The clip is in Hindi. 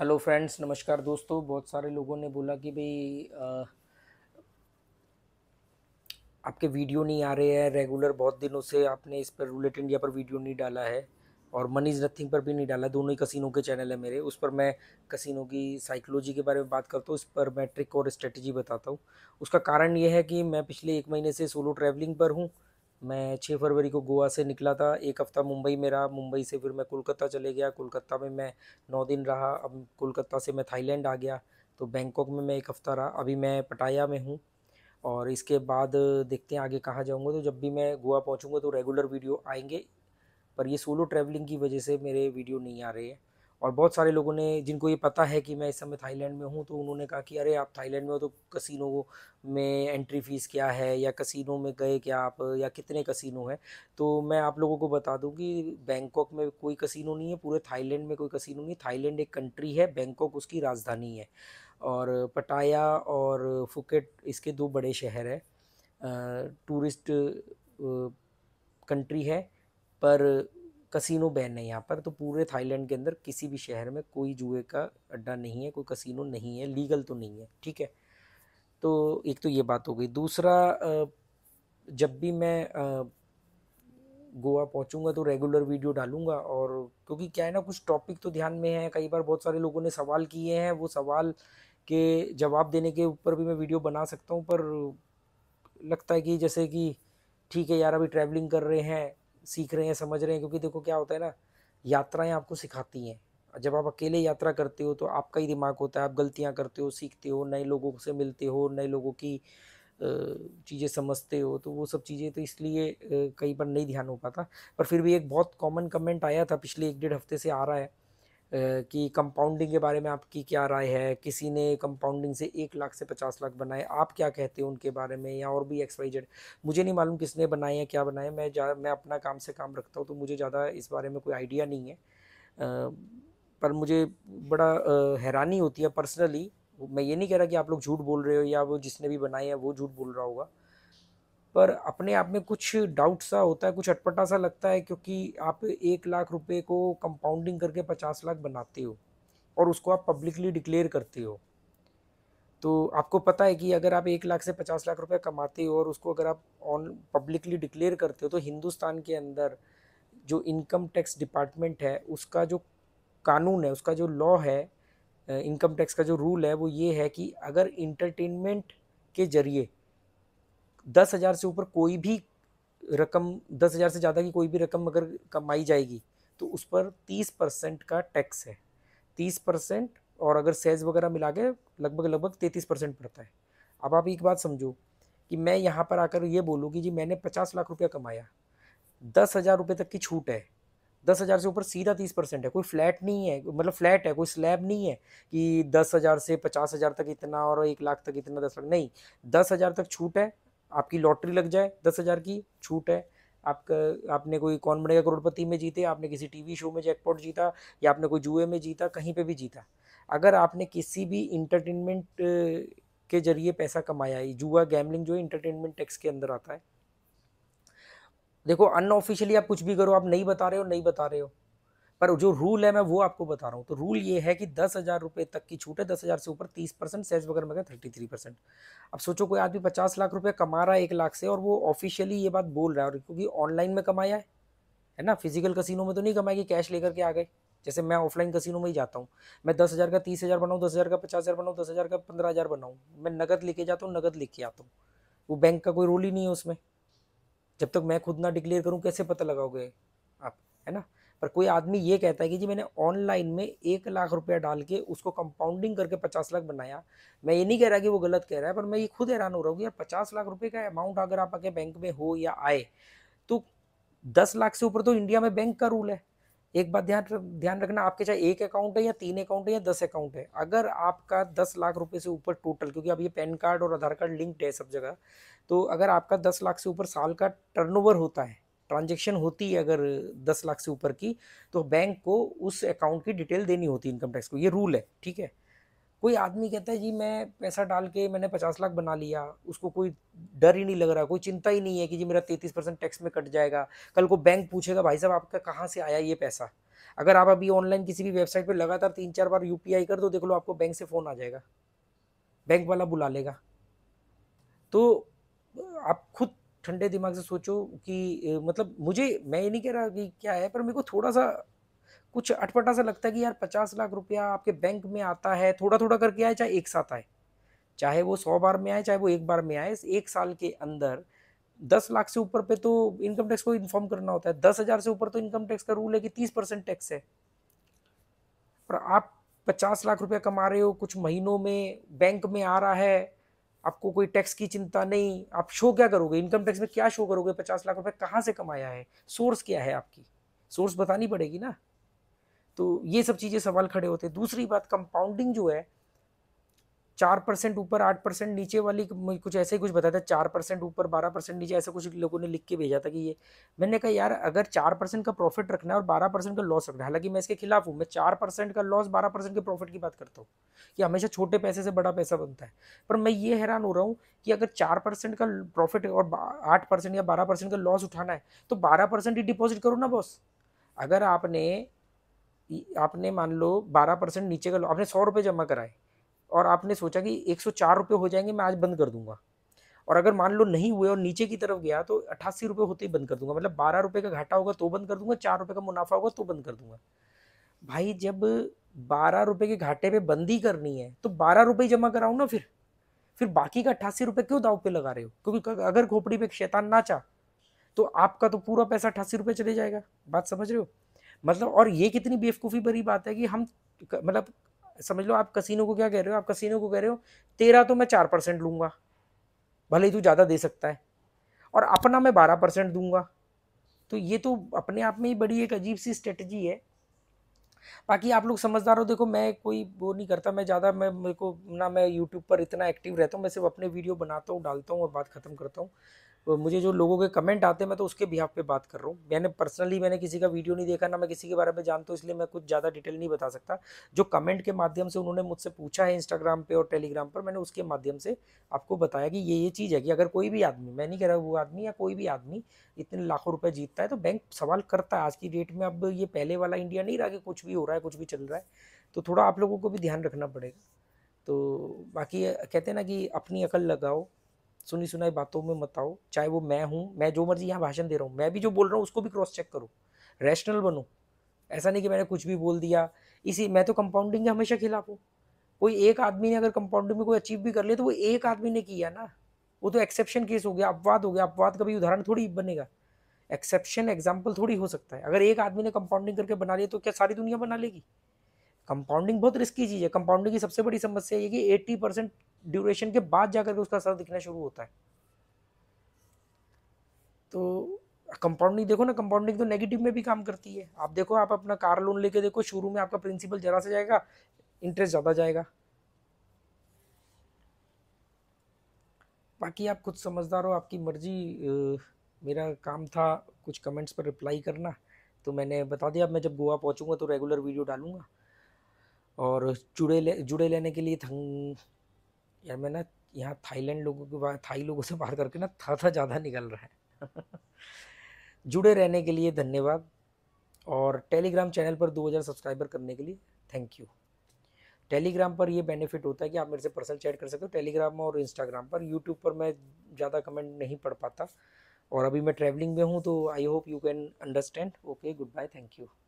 हेलो फ्रेंड्स नमस्कार दोस्तों बहुत सारे लोगों ने बोला कि भाई आपके वीडियो नहीं आ रहे हैं रेगुलर बहुत दिनों से आपने इस पर रूलेट इंडिया पर वीडियो नहीं डाला है और मनी इज़ नथिंग पर भी नहीं डाला दोनों ही कसिनों के चैनल है मेरे उस पर मैं कसिनों की साइकोलॉजी के बारे में बात करता हूँ इस पर मैं ट्रिक और स्ट्रेटजी बताता हूँ उसका कारण यह है कि मैं पिछले एक महीने से सोलो ट्रैवलिंग पर हूँ मैं छः फरवरी को गोवा से निकला था एक हफ़्ता मुंबई में रहा मुंबई से फिर मैं कोलकाता चले गया कोलकाता में मैं नौ दिन रहा अब कोलकाता से मैं थाईलैंड आ गया तो बैंकॉक में मैं एक हफ़्ता रहा अभी मैं पटाया में हूँ और इसके बाद देखते हैं आगे कहाँ जाऊँगा तो जब भी मैं गोवा पहुँचूँगा तो रेगुलर वीडियो आएंगे पर ये सोलो ट्रैवलिंग की वजह से मेरे वीडियो नहीं आ रहे हैं और बहुत सारे लोगों ने जिनको ये पता है कि मैं इस समय थाईलैंड में हूँ तो उन्होंने कहा कि अरे आप थाईलैंड में हो तो कसिनो में एंट्री फ़ीस क्या है या कसिनो में गए क्या आप या कितने कसिनो हैं तो मैं आप लोगों को बता दूँ कि बैंकॉक में कोई कसिनो नहीं है पूरे थाईलैंड में कोई कसिनो नहीं थाईलैंड एक कंट्री है बैंकॉक उसकी राजधानी है और पटाया और फुकेट इसके दो बड़े शहर हैं टूरिस्ट कंट्री है पर कसिनो बैन है यहाँ पर तो पूरे थाईलैंड के अंदर किसी भी शहर में कोई जुए का अड्डा नहीं है कोई कसिनो नहीं है लीगल तो नहीं है ठीक है तो एक तो ये बात हो गई दूसरा जब भी मैं गोवा पहुँचूँगा तो रेगुलर वीडियो डालूँगा और क्योंकि क्या है ना कुछ टॉपिक तो ध्यान में है कई बार बहुत सारे लोगों ने सवाल किए हैं वो सवाल के जवाब देने के ऊपर भी मैं वीडियो बना सकता हूँ पर लगता है कि जैसे कि ठीक है यार अभी ट्रैवलिंग कर रहे हैं सीख रहे हैं समझ रहे हैं क्योंकि देखो क्या होता है ना यात्राएं आपको सिखाती हैं जब आप अकेले यात्रा करते हो तो आपका ही दिमाग होता है आप गलतियां करते हो सीखते हो नए लोगों से मिलते हो नए लोगों की चीज़ें समझते हो तो वो सब चीज़ें तो इसलिए कई बार नहीं ध्यान हो पाता पर फिर भी एक बहुत कॉमन कमेंट आया था पिछले एक डेढ़ हफ्ते से आ रहा है कि कंपाउंडिंग के बारे में आपकी क्या राय है किसी ने कंपाउंडिंग से एक लाख से पचास लाख बनाए आप क्या कहते हो उनके बारे में या और भी एक्स वाई जेड मुझे नहीं मालूम किसने बनाए हैं क्या बनाए मैं जा मैं अपना काम से काम रखता हूँ तो मुझे ज़्यादा इस बारे में कोई आइडिया नहीं है आ, पर मुझे बड़ा आ, हैरानी होती है पर्सनली मैं ये नहीं कह रहा कि आप लोग झूठ बोल रहे हो या वो जिसने भी बनाए हैं वो झूठ बोल रहा होगा पर अपने आप में कुछ डाउट सा होता है कुछ अटपटा सा लगता है क्योंकि आप एक लाख रुपए को कंपाउंडिंग करके पचास लाख बनाते हो और उसको आप पब्लिकली डिक्लेयर करते हो तो आपको पता है कि अगर आप एक लाख से पचास लाख रुपए कमाते हो और उसको अगर आप ऑन पब्लिकली डिक्लेयर करते हो तो हिंदुस्तान के अंदर जो इनकम टैक्स डिपार्टमेंट है उसका जो कानून है उसका जो लॉ है इनकम टैक्स का जो रूल है वो ये है कि अगर इंटरटेनमेंट के जरिए दस हज़ार से ऊपर कोई भी रकम दस हज़ार से ज़्यादा की कोई भी रकम अगर कमाई जाएगी तो उस पर तीस परसेंट का टैक्स है तीस परसेंट और अगर सेज वगैरह मिला के लगभग लगभग तैंतीस परसेंट पड़ता है अब आप एक बात समझो कि मैं यहाँ पर आकर ये बोलूँ कि जी मैंने पचास लाख रुपया कमाया दस हज़ार रुपये तक की छूट है दस हज़ार से ऊपर सीधा तीस परसेंट है कोई फ्लैट नहीं है मतलब फ्लैट है कोई स्लैब नहीं है कि दस हज़ार से पचास हज़ार तक इतना और एक लाख तक इतना दस लाख नहीं दस हज़ार तक छूट है आपकी लॉटरी लग जाए दस हज़ार की छूट है आपका आपने कोई कौन बनेगा करोड़पति में जीते आपने किसी टीवी शो में जैकपॉट जीता या आपने कोई जुए में जीता कहीं पे भी जीता अगर आपने किसी भी इंटरटेनमेंट के जरिए पैसा कमाया है जुआ गैमलिंग जो है इंटरटेनमेंट टैक्स के अंदर आता है देखो अनऑफिशियली आप कुछ भी करो आप नहीं बता रहे हो नहीं बता रहे हो पर जो रूल है मैं वो आपको बता रहा हूँ तो रूल ये है कि दस हज़ार रुपये तक की छूट है दस हज़ार से ऊपर तीस परसेंट सेज वगैरह में थर्टी थ्री परसेंट अब सोचो कोई आदमी पचास लाख रुपये कमा रहा है एक लाख से और वो ऑफिशियली ये बात बोल रहा है और क्योंकि ऑनलाइन में कमाया है है ना फिजिकल कसिनो में तो नहीं कमाएगी कैश लेकर के आ गए जैसे मैं ऑफलाइन कसिनो में ही जाता हूँ मैं दस हज़ार का तीस हज़ार बनाऊँ दस हज़ार का पचास हज़ार बनाऊँ दस हज़ार का पंद्रह हज़ार बनाऊँ मैं नगद लेके जाता हूँ नगद लेके आता हूँ वो बैंक का कोई रोल ही नहीं है उसमें जब तक मैं खुद ना डिक्लेयर करूँ कैसे पता लगाओगे आप है ना पर कोई आदमी ये कहता है कि जी मैंने ऑनलाइन में एक लाख रुपया डाल के उसको कंपाउंडिंग करके पचास लाख बनाया मैं ये नहीं कह रहा कि वो गलत कह रहा है पर मैं ये खुद हैरान हो रहा हूँ कि यार पचास लाख रुपये का अमाउंट अगर आपके बैंक में हो या आए तो दस लाख से ऊपर तो इंडिया में बैंक का रूल है एक बात ध्यान ध्यान रखना आपके चाहे एक अकाउंट है या तीन अकाउंट है या दस अकाउंट है अगर आपका दस लाख रुपए से ऊपर टोटल क्योंकि अब ये पैन कार्ड और आधार कार्ड लिंक्ड है सब जगह तो अगर आपका दस लाख से ऊपर साल का टर्नओवर होता है ट्रांजेक्शन होती है अगर दस लाख से ऊपर की तो बैंक को उस अकाउंट की डिटेल देनी होती है इनकम टैक्स को ये रूल है ठीक है कोई आदमी कहता है जी मैं पैसा डाल के मैंने पचास लाख बना लिया उसको कोई डर ही नहीं लग रहा कोई चिंता ही नहीं है कि जी मेरा तैंतीस परसेंट टैक्स में कट जाएगा कल को बैंक पूछेगा भाई साहब आपका कहाँ से आया ये पैसा अगर आप अभी ऑनलाइन किसी भी वेबसाइट पर लगातार तीन चार बार यू कर दो देख लो आपको बैंक से फ़ोन आ जाएगा बैंक वाला बुला लेगा तो आप खुद ठंडे दिमाग से सोचो कि मतलब मुझे मैं ये नहीं कह रहा कि क्या है पर मेरे को थोड़ा सा कुछ अटपटा सा लगता है कि यार पचास लाख रुपया आपके बैंक में आता है थोड़ा थोड़ा करके आए चाहे एक साथ आए चाहे वो सौ बार में आए चाहे वो एक बार में आए एक साल के अंदर दस लाख से ऊपर पे तो इनकम टैक्स को इन्फॉर्म करना होता है दस हज़ार से ऊपर तो इनकम टैक्स का रूल है कि तीस परसेंट टैक्स है पर आप पचास लाख रुपया कमा रहे हो कुछ महीनों में बैंक में आ रहा है आपको कोई टैक्स की चिंता नहीं आप शो क्या करोगे इनकम टैक्स में क्या शो करोगे पचास लाख रुपए कहाँ से कमाया है सोर्स क्या है आपकी सोर्स बतानी पड़ेगी ना तो ये सब चीज़ें सवाल खड़े होते हैं दूसरी बात कंपाउंडिंग जो है चार परसेंट ऊपर आठ परसेंट नीचे वाली कुछ ऐसे ही कुछ बताया था चार परसेंट ऊपर बारह परसेंट नीचे ऐसे कुछ लोगों ने लिख के भेजा था कि ये मैंने कहा यार अगर चार परसेंट का प्रॉफिट रखना है और बारह परसेंट का लॉस रखना है हालांकि मैं इसके खिलाफ हूँ मैं चार परसेंट का लॉस बारह परसेंट के प्रॉफिट की बात करता हूँ कि हमेशा छोटे पैसे से बड़ा पैसा बनता है पर मैं ये हैरान हो रहा हूँ कि अगर चार परसेंट का प्रॉफिट और आठ परसेंट या बारह परसेंट का लॉस उठाना है तो बारह परसेंट ही डिपॉजिट करो ना बॉस अगर आपने आपने मान लो बारह परसेंट नीचे का आपने सौ रुपये जमा कराए और आपने सोचा कि एक सौ हो जाएंगे मैं आज बंद कर दूंगा और अगर मान लो नहीं हुए और नीचे की तरफ गया तो अट्ठासी रुपये होते ही बंद कर दूंगा मतलब बारह रुपये का घाटा होगा तो बंद कर दूंगा चार रुपये का मुनाफा होगा तो बंद कर दूंगा भाई जब बारह रुपये के घाटे पे बंदी करनी है तो बारह रुपये जमा कराओ ना फिर फिर बाकी का अट्ठासी रुपये क्यों दाव पे लगा रहे हो क्योंकि अगर खोपड़ी पे शैतान ना चाह तो आपका तो पूरा पैसा अट्ठासी रुपये चले जाएगा बात समझ रहे हो मतलब और ये कितनी बेवकूफ़ी भरी बात है कि हम मतलब समझ लो आप कसिनो को क्या कह रहे हो आप कसिनो को कह रहे हो तेरा तो मैं चार परसेंट लूँगा भले ही तू ज़्यादा दे सकता है और अपना मैं बारह परसेंट दूंगा तो ये तो अपने आप में ही बड़ी एक अजीब सी स्ट्रेटजी है बाकी आप लोग समझदार हो देखो मैं कोई वो नहीं करता मैं ज़्यादा मैं मेरे को ना मैं यूट्यूब पर इतना एक्टिव रहता हूँ मैं सिर्फ अपने वीडियो बनाता हूँ डालता हूँ और बात ख़त्म करता हूँ मुझे जो लोगों के कमेंट आते हैं मैं तो उसके बिहाफ पे बात कर रहा हूँ मैंने पर्सनली मैंने किसी का वीडियो नहीं देखा ना मैं किसी के बारे में जानता हूँ इसलिए मैं कुछ ज़्यादा डिटेल नहीं बता सकता जो कमेंट के माध्यम से उन्होंने मुझसे पूछा है इंस्टाग्राम पे और टेलीग्राम पर मैंने उसके माध्यम से आपको बताया कि ये ये चीज़ है कि अगर कोई भी आदमी मैं नहीं कह रहा वो आदमी या कोई भी आदमी इतने लाखों रुपये जीतता है तो बैंक सवाल करता है आज की डेट में अब ये पहले वाला इंडिया नहीं रहा कि कुछ भी हो रहा है कुछ भी चल रहा है तो थोड़ा आप लोगों को भी ध्यान रखना पड़ेगा तो बाकी कहते हैं ना कि अपनी अकल लगाओ सुनी सुनाई बातों में मत आओ चाहे वो मैं हूँ मैं जो मर्जी यहाँ भाषण दे रहा हूँ मैं भी जो बोल रहा हूँ उसको भी क्रॉस चेक करो रैशनल बनो ऐसा नहीं कि मैंने कुछ भी बोल दिया इसी मैं तो कंपाउंडिंग के हमेशा खिलाफ हूँ कोई एक आदमी ने अगर कंपाउंडिंग में कोई अचीव भी कर लिया तो वो एक आदमी ने किया ना वो तो एक्सेप्शन केस हो गया अपवाद हो गया अपवाद का भी उदाहरण थोड़ी बनेगा एक्सेप्शन एग्जाम्पल थोड़ी हो सकता है अगर एक आदमी ने कंपाउंडिंग करके बना लिया तो क्या सारी दुनिया बना लेगी कंपाउंडिंग बहुत रिस्की चीज़ है कंपाउंडिंग की सबसे बड़ी समस्या ये कि एट्टी परसेंट ड्यूरेशन के बाद जाकर के उसका असर दिखना शुरू होता है तो कंपाउंडिंग देखो ना कंपाउंडिंग तो नेगेटिव में भी काम करती है आप देखो आप अपना कार लोन लेके देखो शुरू में आपका प्रिंसिपल जरा से जाएगा इंटरेस्ट ज़्यादा जाएगा बाकी आप खुद समझदार हो आपकी मर्जी मेरा काम था कुछ कमेंट्स पर रिप्लाई करना तो मैंने बता दिया मैं जब गोवा पहुंचूंगा तो रेगुलर वीडियो डालूंगा और जुड़े ले जुड़े लेने के लिए थैंक यार मैं ना यहाँ थाईलैंड लोगों के बाद थाई लोगों से बात करके ना था था ज़्यादा निकल रहा है जुड़े रहने के लिए धन्यवाद और टेलीग्राम चैनल पर 2000 सब्सक्राइबर करने के लिए थैंक यू टेलीग्राम पर ये बेनिफिट होता है कि आप मेरे से पर्सनल चैट कर सकते हो टेलीग्राम और इंस्टाग्राम पर यूट्यूब पर मैं ज़्यादा कमेंट नहीं पढ़ पाता और अभी मैं ट्रैवलिंग में हूँ तो I hope you can understand okay goodbye thank you